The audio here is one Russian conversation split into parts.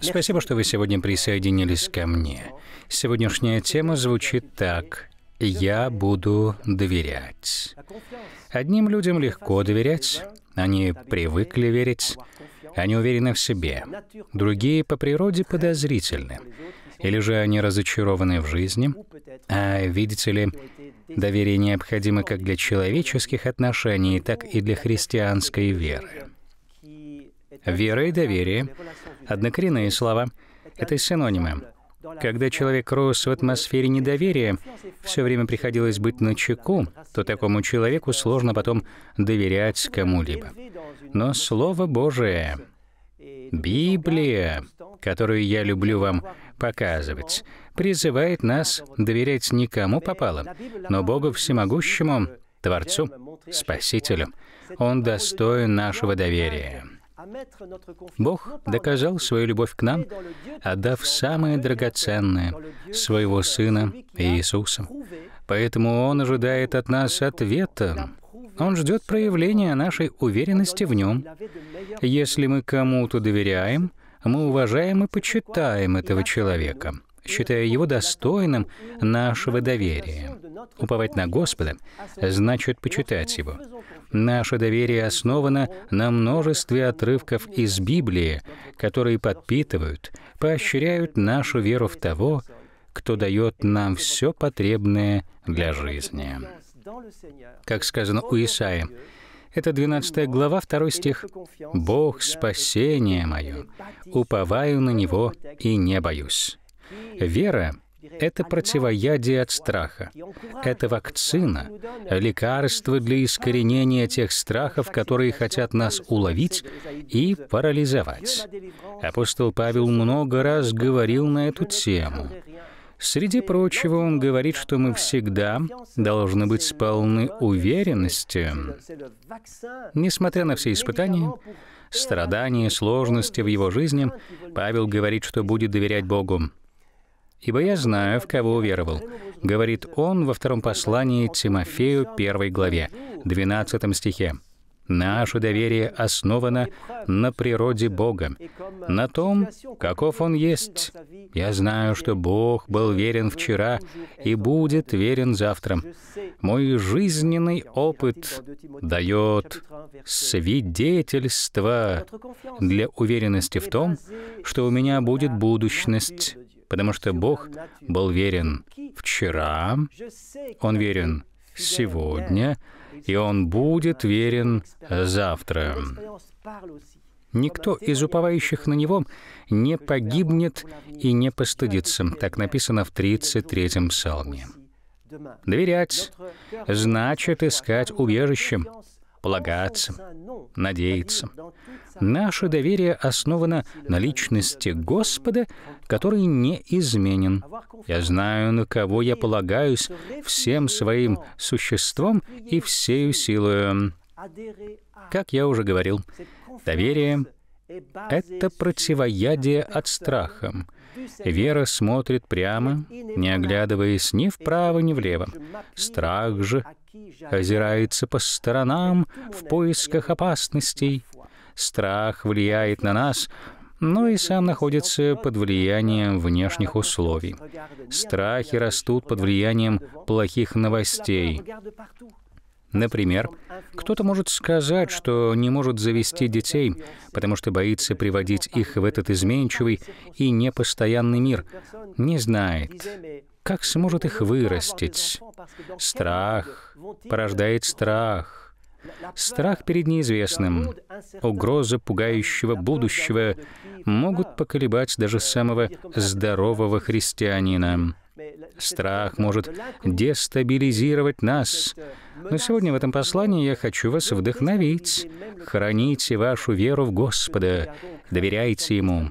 Спасибо, что вы сегодня присоединились ко мне. Сегодняшняя тема звучит так. «Я буду доверять». Одним людям легко доверять, они привыкли верить, они уверены в себе. Другие по природе подозрительны. Или же они разочарованы в жизни? А видите ли, доверие необходимо как для человеческих отношений, так и для христианской веры. Вера и доверие — однокоренные слова. Это синонимы. Когда человек рос в атмосфере недоверия, все время приходилось быть на чеку, то такому человеку сложно потом доверять кому-либо. Но Слово Божие Библия, которую я люблю вам показывать, призывает нас доверять никому попало, но Богу Всемогущему, Творцу, Спасителю. Он достоин нашего доверия. Бог доказал свою любовь к нам, отдав самое драгоценное — своего Сына Иисуса. Поэтому Он ожидает от нас ответа, он ждет проявления нашей уверенности в нем. Если мы кому-то доверяем, мы уважаем и почитаем этого человека, считая его достойным нашего доверия. Уповать на Господа значит почитать Его. Наше доверие основано на множестве отрывков из Библии, которые подпитывают, поощряют нашу веру в того, кто дает нам все потребное для жизни как сказано у Исаия. Это 12 глава, 2 стих. «Бог — спасение мое, уповаю на Него и не боюсь». Вера — это противоядие от страха. Это вакцина, лекарство для искоренения тех страхов, которые хотят нас уловить и парализовать. Апостол Павел много раз говорил на эту тему. Среди прочего, он говорит, что мы всегда должны быть сполны уверенности. Несмотря на все испытания, страдания, сложности в его жизни, Павел говорит, что будет доверять Богу. «Ибо я знаю, в кого уверовал», — говорит он во втором послании Тимофею, 1 главе, 12 стихе. Наше доверие основано на природе Бога, на том, каков Он есть. Я знаю, что Бог был верен вчера и будет верен завтра. Мой жизненный опыт дает свидетельство для уверенности в том, что у меня будет будущность, потому что Бог был верен вчера, Он верен сегодня, и он будет верен завтра. Никто из уповающих на Него не погибнет и не постыдится. Так написано в 33-м псалме. Доверять значит искать убежище, полагаться, надеяться. Наше доверие основано на личности Господа, который неизменен. Я знаю, на кого я полагаюсь всем своим существом и всею силою. Как я уже говорил, доверие — это противоядие от страха. Вера смотрит прямо, не оглядываясь ни вправо, ни влево. Страх же озирается по сторонам в поисках опасностей. Страх влияет на нас, но и сам находится под влиянием внешних условий. Страхи растут под влиянием плохих новостей. Например, кто-то может сказать, что не может завести детей, потому что боится приводить их в этот изменчивый и непостоянный мир, не знает, как сможет их вырастить? Страх порождает страх. Страх перед неизвестным, угроза пугающего будущего могут поколебать даже самого здорового христианина. Страх может дестабилизировать нас. Но сегодня в этом послании я хочу вас вдохновить. Храните вашу веру в Господа, доверяйте Ему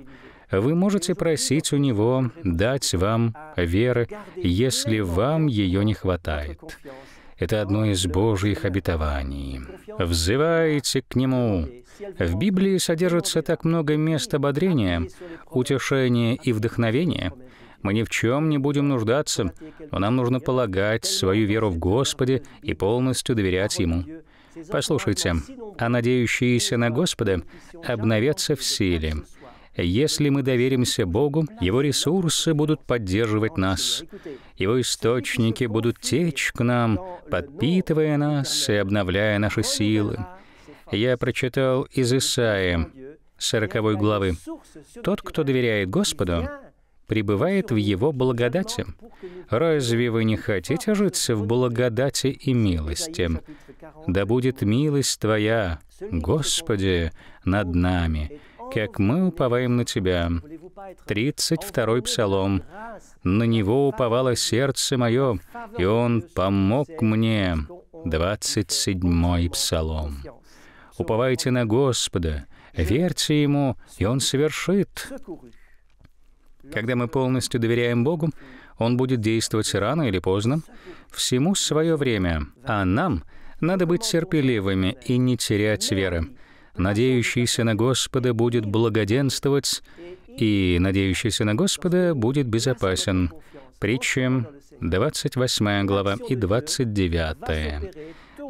вы можете просить у Него дать вам веры, если вам ее не хватает. Это одно из Божьих обетований. Взывайте к Нему. В Библии содержится так много мест ободрения, утешения и вдохновения. Мы ни в чем не будем нуждаться, но нам нужно полагать свою веру в Господе и полностью доверять Ему. Послушайте, «А надеющиеся на Господа обновятся в силе». Если мы доверимся Богу, Его ресурсы будут поддерживать нас, Его источники будут течь к нам, подпитывая нас и обновляя наши силы. Я прочитал из Исаии, 40 главы. «Тот, кто доверяет Господу, пребывает в Его благодати. Разве вы не хотите жить в благодати и милости? Да будет милость Твоя, Господи, над нами, как мы уповаем на Тебя». 32-й Псалом. «На Него уповало сердце мое, и Он помог мне». 27-й Псалом. «Уповайте на Господа, верьте Ему, и Он совершит». Когда мы полностью доверяем Богу, Он будет действовать рано или поздно, всему свое время, а нам надо быть терпеливыми и не терять веры надеющийся на Господа будет благоденствовать, и надеющийся на Господа будет безопасен. Притча 28 глава и 29.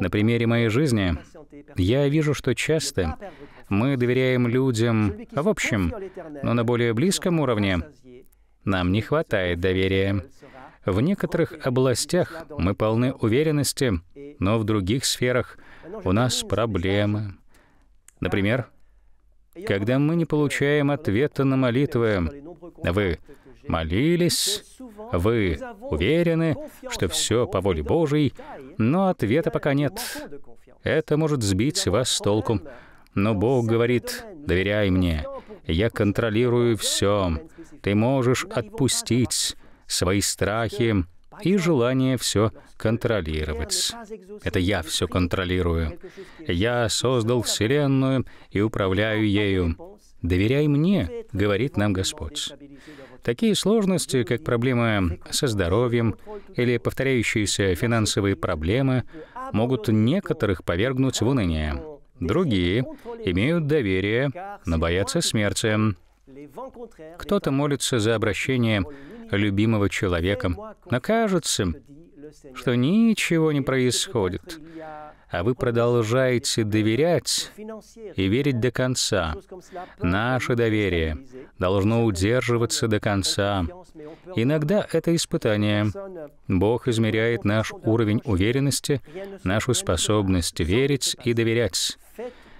На примере моей жизни я вижу, что часто мы доверяем людям а в общем, но на более близком уровне нам не хватает доверия. В некоторых областях мы полны уверенности, но в других сферах у нас проблемы. Например, когда мы не получаем ответа на молитвы, вы молились, вы уверены, что все по воле Божьей, но ответа пока нет. Это может сбить вас с толку. Но Бог говорит, доверяй мне, я контролирую все. Ты можешь отпустить свои страхи, и желание все контролировать. Это я все контролирую. Я создал Вселенную и управляю ею. «Доверяй мне», — говорит нам Господь. Такие сложности, как проблема со здоровьем или повторяющиеся финансовые проблемы, могут некоторых повергнуть в уныние. Другие имеют доверие, но боятся смерти. Кто-то молится за обращение любимого человеком, но кажется, что ничего не происходит, а вы продолжаете доверять и верить до конца. Наше доверие должно удерживаться до конца. Иногда это испытание. Бог измеряет наш уровень уверенности, нашу способность верить и доверять.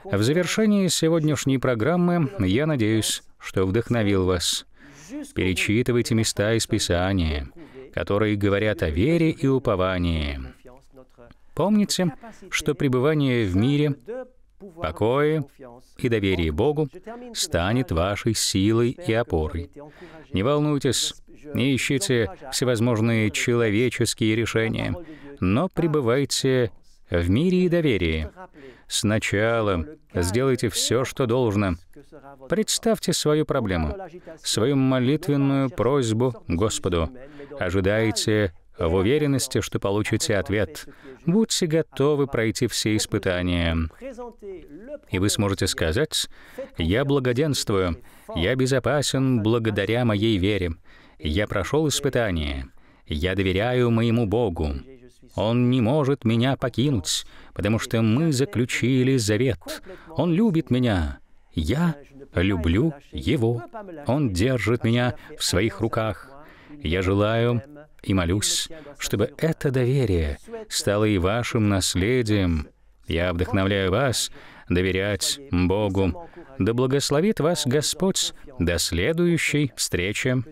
В завершении сегодняшней программы я надеюсь, что вдохновил вас. Перечитывайте места из Писания, которые говорят о вере и уповании. Помните, что пребывание в мире, покое и доверие Богу станет вашей силой и опорой. Не волнуйтесь, не ищите всевозможные человеческие решения, но пребывайте в мире и доверии. Сначала сделайте все, что должно. Представьте свою проблему, свою молитвенную просьбу Господу. Ожидайте в уверенности, что получите ответ. Будьте готовы пройти все испытания. И вы сможете сказать, «Я благоденствую, я безопасен благодаря моей вере, я прошел испытание, я доверяю моему Богу». Он не может меня покинуть, потому что мы заключили завет. Он любит меня. Я люблю его. Он держит меня в своих руках. Я желаю и молюсь, чтобы это доверие стало и вашим наследием. Я вдохновляю вас доверять Богу. Да благословит вас Господь до следующей встречи.